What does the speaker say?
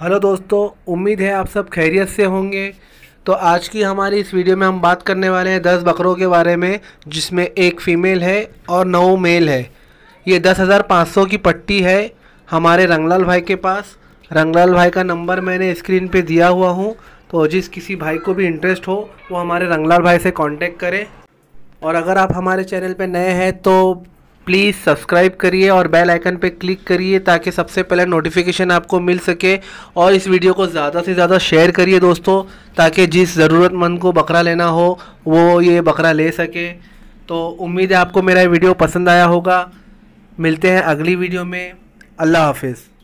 hello दोस्तों उम्मीद है आप सब खैरियत से होंगे तो आज की हमारी इस वीडियो में हम बात करने वाले हैं दस बकरों के बारे में जिसमें एक फ़ीमेल है और नौ मेल है ये दस हज़ार पाँच सौ की पट्टी है हमारे रंगलाल भाई के पास रंगलाल भाई का नंबर मैंने स्क्रीन पे दिया हुआ हूँ तो जिस किसी भाई को भी इंटरेस्ट हो वो हमारे रंगलाल भाई से कॉन्टेक्ट करें और अगर आप हमारे चैनल पर नए हैं तो प्लीज़ सब्सक्राइब करिए और बेल आइकन पे क्लिक करिए ताकि सबसे पहले नोटिफिकेशन आपको मिल सके और इस वीडियो को ज़्यादा से ज़्यादा शेयर करिए दोस्तों ताकि जिस ज़रूरतमंद को बकरा लेना हो वो ये बकरा ले सके तो उम्मीद है आपको मेरा वीडियो पसंद आया होगा मिलते हैं अगली वीडियो में अल्लाह हाफिज़